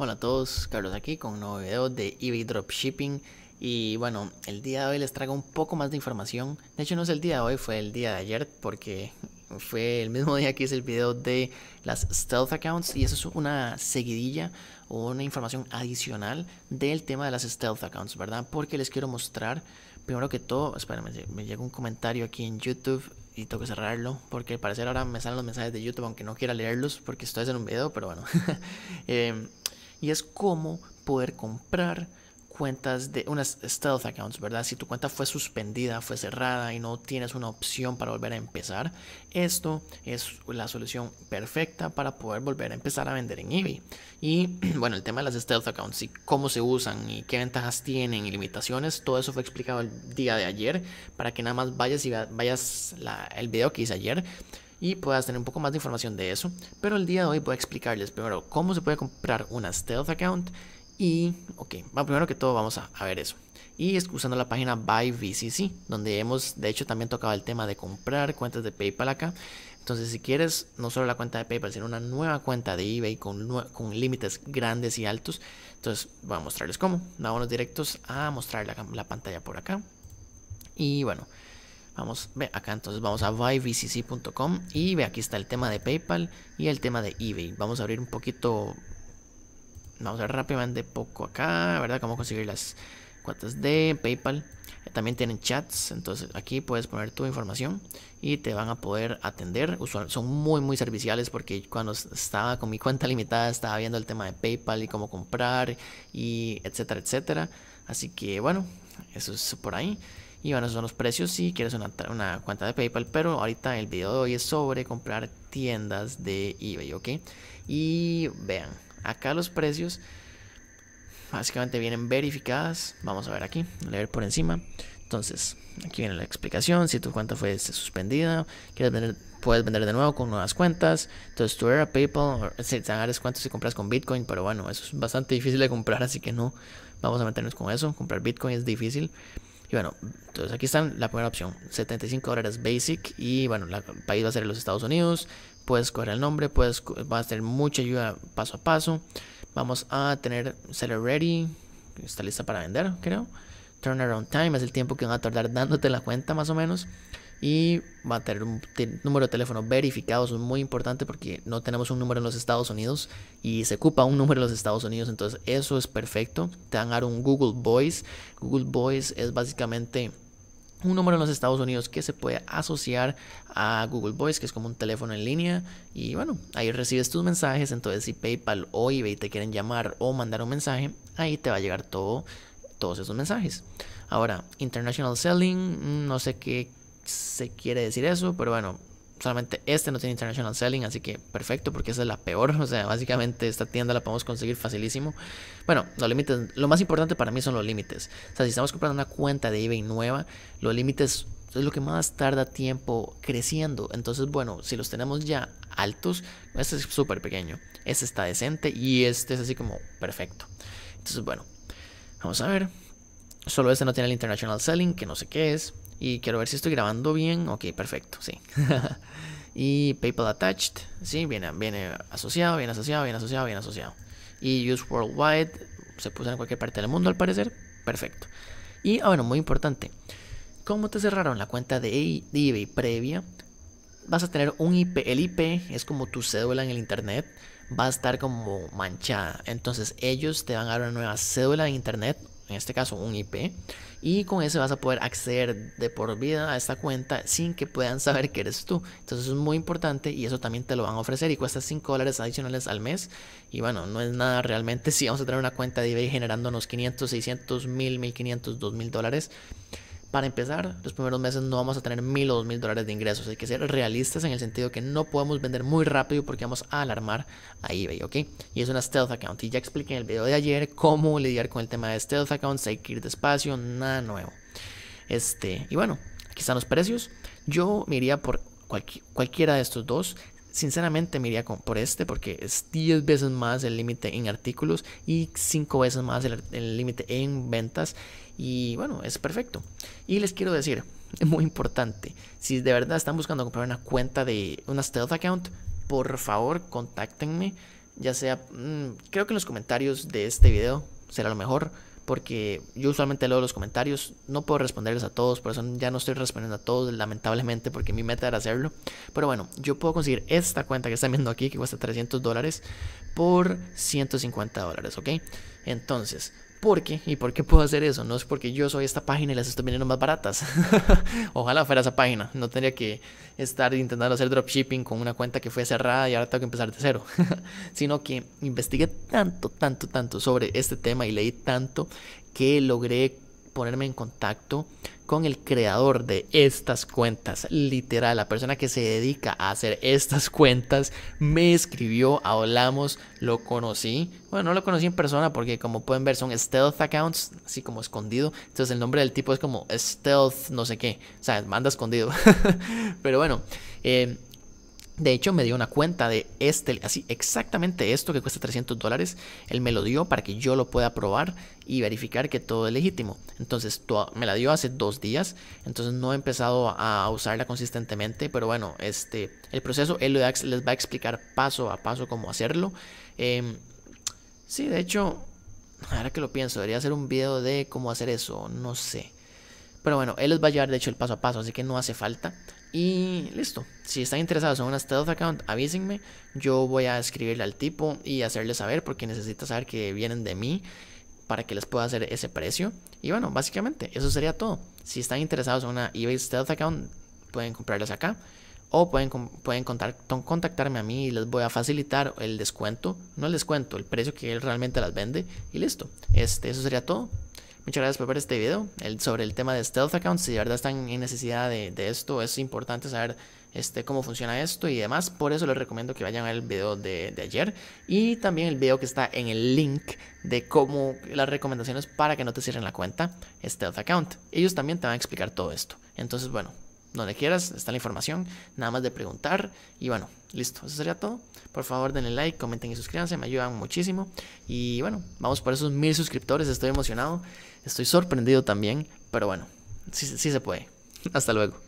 Hola a todos, Carlos aquí con un nuevo video de eBay Dropshipping y bueno, el día de hoy les traigo un poco más de información. De hecho no es el día de hoy, fue el día de ayer porque fue el mismo día que hice el video de las stealth accounts y eso es una seguidilla o una información adicional del tema de las stealth accounts, ¿verdad? Porque les quiero mostrar, primero que todo, espérenme, me llega un comentario aquí en YouTube y tengo que cerrarlo porque al parecer ahora me salen los mensajes de YouTube aunque no quiera leerlos porque estoy haciendo un video, pero bueno. eh, y es cómo poder comprar cuentas de unas stealth accounts, ¿verdad? Si tu cuenta fue suspendida, fue cerrada y no tienes una opción para volver a empezar, esto es la solución perfecta para poder volver a empezar a vender en eBay. Y bueno, el tema de las stealth accounts y cómo se usan y qué ventajas tienen y limitaciones, todo eso fue explicado el día de ayer para que nada más vayas y vayas el video que hice ayer y puedas tener un poco más de información de eso. Pero el día de hoy voy a explicarles primero cómo se puede comprar una Stealth Account y, ok, primero que todo vamos a, ver eso. Y es usando la página BuyVCC, donde hemos de hecho también tocado el tema de comprar cuentas de PayPal acá. Entonces, si quieres no solo la cuenta de PayPal, sino una nueva cuenta de eBay con, con límites grandes y altos, entonces voy a mostrarles cómo. vamos directos a mostrar la, la pantalla por acá. Y bueno, Vamos, ve acá, entonces vamos a buyvcc.com y ve aquí está el tema de PayPal y el tema de eBay. Vamos a abrir un poquito, vamos a ver rápidamente poco acá, ¿verdad? Cómo conseguir las cuotas de PayPal. Eh, también tienen chats, entonces aquí puedes poner tu información y te van a poder atender. son muy, muy serviciales porque cuando estaba con mi cuenta limitada estaba viendo el tema de PayPal y cómo comprar y etcétera, etcétera. Así que bueno, eso es por ahí. Y bueno, esos son los precios si quieres una, una, cuenta de PayPal, pero ahorita el video de hoy es sobre comprar tiendas de eBay, ¿ok? Y vean, acá los precios básicamente vienen verificadas. Vamos a ver aquí, leer por encima. Entonces, aquí viene la explicación. Si tu cuenta fue suspendida, quieres puedes vender de nuevo con nuevas cuentas. Entonces, tu era PayPal, se te es descuentos si compras con Bitcoin, pero bueno, eso es bastante difícil de comprar, así que no vamos a meternos con eso. Comprar Bitcoin es difícil. Y bueno, entonces aquí están la primera opción, 75 horas basic y bueno, la, el país va a ser los Estados Unidos, puedes coger el nombre, puedes, vas a tener mucha ayuda paso a paso. Vamos a tener seller ready, está lista para vender, creo. Turnaround time es el tiempo que van a tardar dándote la cuenta más o menos y va a tener un número de teléfono verificado Eso es muy importante porque no tenemos un número en los Estados Unidos y se ocupa un número en los Estados Unidos, entonces eso es perfecto. Te van a dar un Google Voice. Google Voice es básicamente un número en los Estados Unidos que se puede asociar a Google Voice, que es como un teléfono en línea. Y bueno, ahí recibes tus mensajes. Entonces, si PayPal o eBay te quieren llamar o mandar un mensaje, ahí te va a llegar todo, todos esos mensajes. Ahora, International Selling, mm, no sé qué se quiere decir eso, pero bueno, solamente este no tiene international selling, así que perfecto, porque esa es la peor. O sea, básicamente esta tienda la podemos conseguir facilísimo. Bueno, los límites, lo más importante para mí son los límites. O sea, si estamos comprando una cuenta de eBay nueva, los límites es lo que más tarda tiempo creciendo. Entonces, bueno, si los tenemos ya altos, este es súper pequeño, este está decente y este es así como perfecto. Entonces, bueno, vamos a ver. Solo este no tiene el international selling, que no sé qué es. Y quiero ver si estoy grabando bien. Ok, perfecto, sí. y PayPal Attached, sí, viene, viene asociado, bien asociado, bien asociado, bien asociado. Y Use Worldwide, se puso en cualquier parte del mundo al parecer. Perfecto. Y, ahora muy importante. Como te cerraron la cuenta e de eBay previa, vas a tener un IP. El IP es como tu cédula en el internet. Va a estar como manchada. Entonces ellos te van a dar una nueva cédula en internet en este caso un IP, y con ese vas a poder acceder de por vida a esta cuenta sin que puedan saber que eres tú. Entonces es muy importante y eso también te lo van a ofrecer y cuesta 5 dólares adicionales al mes. Y bueno, no es nada realmente si vamos a tener una cuenta de eBay generándonos 500, 600, 1000, 1500, 2000 dólares. Para empezar, los primeros meses no vamos a tener mil o dos mil dólares de ingresos. Hay que ser realistas en el sentido que no podemos vender muy rápido porque vamos a alarmar a eBay, ¿ok? Y es una stealth account. Y ya expliqué en el video de ayer cómo lidiar con el tema de stealth accounts. Hay despacio, nada nuevo. Este, y bueno, aquí están los precios. Yo me iría por cualquiera de estos dos sinceramente me iría por este porque es 10 veces más el límite en artículos y 5 veces más el límite en ventas y bueno, es perfecto. Y les quiero decir, es muy importante, si de verdad están buscando comprar una cuenta de una Stealth account, por favor contáctenme. Ya sea, mm, creo que en los comentarios de este video será lo mejor porque yo usualmente leo los comentarios, no puedo responderles a todos, por eso ya no estoy respondiendo a todos, lamentablemente, porque mi meta era hacerlo. Pero bueno, yo puedo conseguir esta cuenta que están viendo aquí, que cuesta 300 dólares, por 150 dólares, ¿ok? Entonces, ¿Por qué? ¿y por qué puedo hacer eso? No es porque yo soy esta página y las estoy vendiendo más baratas. Ojalá fuera esa página. No tendría que estar intentando hacer dropshipping con una cuenta que fue cerrada y ahora tengo que empezar de cero. Sino que investigué tanto, tanto, tanto sobre este tema y leí tanto que logré ponerme en contacto con el creador de estas cuentas. Literal, la persona que se dedica a hacer estas cuentas me escribió, hablamos, lo conocí. Bueno, no lo conocí en persona porque como pueden ver son stealth accounts, así como escondido. Entonces el nombre del tipo es como stealth, no sé qué. O sea, manda escondido. Pero bueno. Eh, de hecho, me dio una cuenta de este, así exactamente esto que cuesta 300 dólares. Él me lo dio para que yo lo pueda probar y verificar que todo es legítimo. Entonces, me la dio hace dos días. Entonces, no he empezado a usarla consistentemente. Pero bueno, este, el proceso él les va a explicar paso a paso cómo hacerlo. Em, sí, de hecho, ahora que lo pienso, debería hacer un video de cómo hacer eso. No sé. Pero bueno, él les va a llevar de hecho el paso a paso, así que no hace falta. Y listo. Si están interesados en una stealth account, avísenme. Yo voy a escribirle al tipo y hacerle saber porque necesita saber que vienen de mí para que les pueda hacer ese precio. Y bueno, básicamente eso sería todo. Si están interesados en una eBay stealth account, pueden comprarlas acá. O pueden, pueden contactarme a mí y les voy a facilitar el descuento. No el descuento, el precio que él realmente las vende. Y listo. Este, eso sería todo. Muchas gracias por ver este video sobre el tema de Stealth Account. Si de verdad están en necesidad de, esto, es importante saber este, cómo funciona esto y demás. Por eso les recomiendo que vayan a ver el video de ayer y también el video que está en el link de cómo las recomendaciones para que no te cierren la cuenta Stealth Account. Ellos también te van a explicar todo esto. Entonces, bueno, donde quieras, está la información, nada más de preguntar. Y bueno, listo, eso sería todo. Por favor, denle like, comenten y suscríbanse, me ayudan muchísimo. Y bueno, vamos por esos mil suscriptores, estoy emocionado, estoy sorprendido también, pero bueno, sí, sí se puede. Hasta luego.